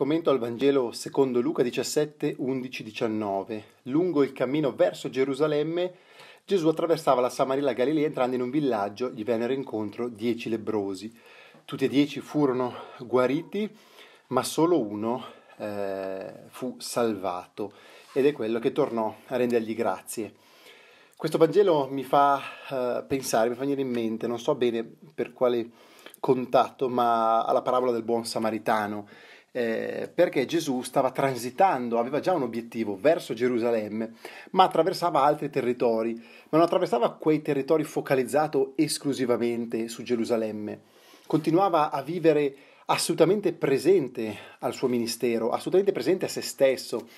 Commento al Vangelo secondo Luca 17, 11, 19. Lungo il cammino verso Gerusalemme, Gesù attraversava la Samaria e la Galilea entrando in un villaggio, gli vennero incontro dieci lebbrosi. Tutti e dieci furono guariti, ma solo uno eh, fu salvato ed è quello che tornò a rendergli grazie. Questo Vangelo mi fa eh, pensare, mi fa venire in mente, non so bene per quale contatto, ma alla parabola del buon samaritano eh, perché Gesù stava transitando, aveva già un obiettivo verso Gerusalemme, ma attraversava altri territori, ma non attraversava quei territori focalizzato esclusivamente su Gerusalemme. Continuava a vivere assolutamente presente al suo ministero, assolutamente presente a se stesso,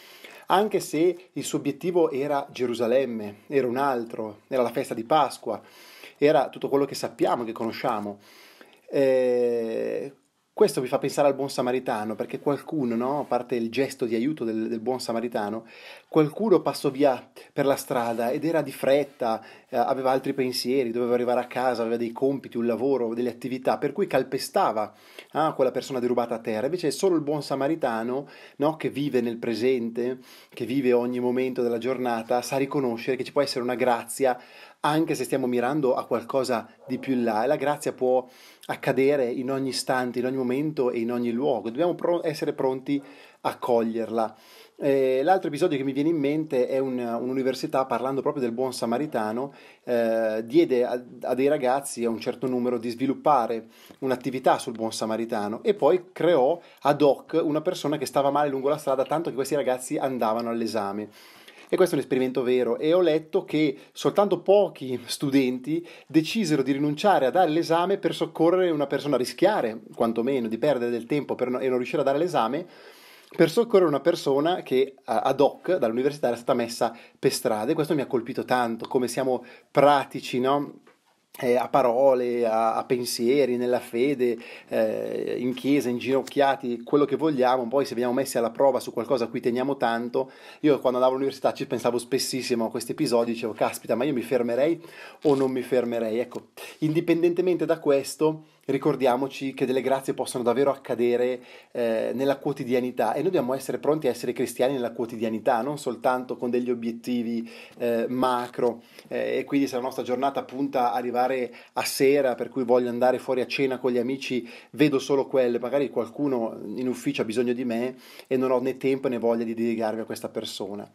anche se il suo obiettivo era Gerusalemme, era un altro, era la festa di Pasqua, era tutto quello che sappiamo, che conosciamo. Eh, questo vi fa pensare al buon samaritano, perché qualcuno, no? a parte il gesto di aiuto del, del, buon samaritano, qualcuno passò via per la strada ed era di fretta, eh, aveva altri pensieri, doveva arrivare a casa, aveva dei compiti, un lavoro, delle attività, per cui calpestava ah, quella persona derubata a terra. Invece è solo il buon samaritano, no? che vive nel presente, che vive ogni momento della giornata, sa riconoscere che ci può essere una grazia anche se stiamo mirando a qualcosa di più in là, e la grazia può accadere in ogni istante, in ogni momento e in ogni luogo. Dobbiamo pro- essere pronti a coglierla. Eh, l'altro episodio che mi viene in mente è un, un'università, parlando proprio del buon samaritano, eh, diede a, a, dei ragazzi a un certo numero di sviluppare un'attività sul buon samaritano e poi creò ad hoc una persona che stava male lungo la strada, tanto che questi ragazzi andavano all'esame. E questo è un esperimento vero e ho letto che soltanto pochi studenti decisero di rinunciare a dare l'esame per soccorrere una persona, rischiare quantomeno di perdere del tempo no, e non riuscire a dare l'esame per soccorrere una persona che ad hoc dall'università era stata messa per strada e questo mi ha colpito tanto, come siamo pratici, no? eh, a parole, a, a, pensieri, nella fede, eh, in chiesa, inginocchiati, quello che vogliamo, poi se veniamo messi alla prova su qualcosa a cui teniamo tanto, io quando andavo all'università ci pensavo spessissimo a questi episodi, dicevo caspita ma io mi fermerei o non mi fermerei, ecco, indipendentemente da questo ricordiamoci che delle grazie possono davvero accadere eh, nella quotidianità e noi dobbiamo essere pronti a essere cristiani nella quotidianità, non soltanto con degli obiettivi eh, macro eh, e quindi se la nostra giornata punta a arrivare a sera per cui voglio andare fuori a cena con gli amici, vedo solo quelle, magari qualcuno in ufficio ha bisogno di me e non ho né tempo né voglia di dedicarmi a questa persona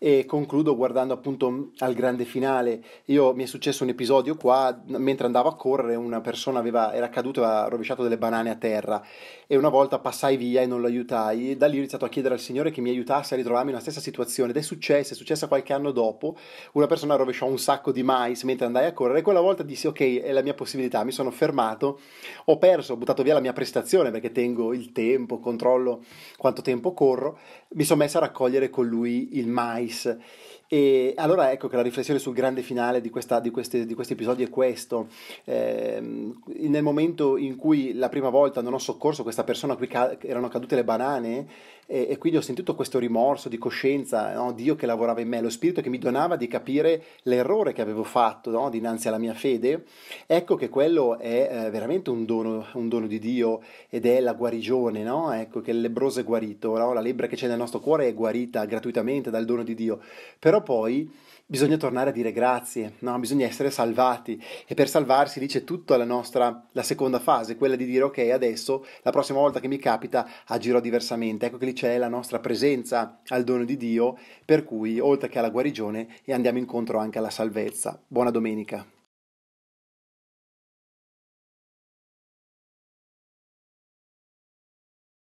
e concludo guardando appunto al grande finale. Io mi è successo un episodio qua, mentre andavo a correre una persona aveva, era era caduto e aveva rovesciato delle banane a terra e una volta passai via e non lo aiutai. Da lì ho iniziato a chiedere al Signore che mi aiutasse a ritrovarmi nella stessa situazione ed è successo, è successa qualche anno dopo. Una persona rovesciò un sacco di mais mentre andai a correre e quella volta dissi ok, è la mia possibilità, mi sono fermato, ho perso, ho buttato via la mia prestazione perché tengo il tempo, controllo quanto tempo corro, mi sono messa a raccogliere con lui il mais e allora ecco che la riflessione sul grande finale di, questa, di, questi, di questi episodi è questo. Eh, nel momento in cui la prima volta non ho soccorso questa persona qui ca- erano cadute le banane eh, e, quindi ho sentito questo rimorso di coscienza, no? Dio che lavorava in me, lo spirito che mi donava di capire l'errore che avevo fatto no? dinanzi alla mia fede, ecco che quello è eh, veramente un dono, un dono, di Dio ed è la guarigione, no? ecco che il lebroso è guarito, la lebbra che c'è nel nostro cuore è guarita gratuitamente dal dono di Dio. Però però poi bisogna tornare a dire grazie, no? bisogna essere salvati e per salvarsi lì c'è tutta la nostra, la seconda fase, quella di dire ok adesso la prossima volta che mi capita agirò diversamente, ecco che lì c'è la nostra presenza al dono di Dio per cui oltre che alla guarigione andiamo incontro anche alla salvezza. Buona domenica.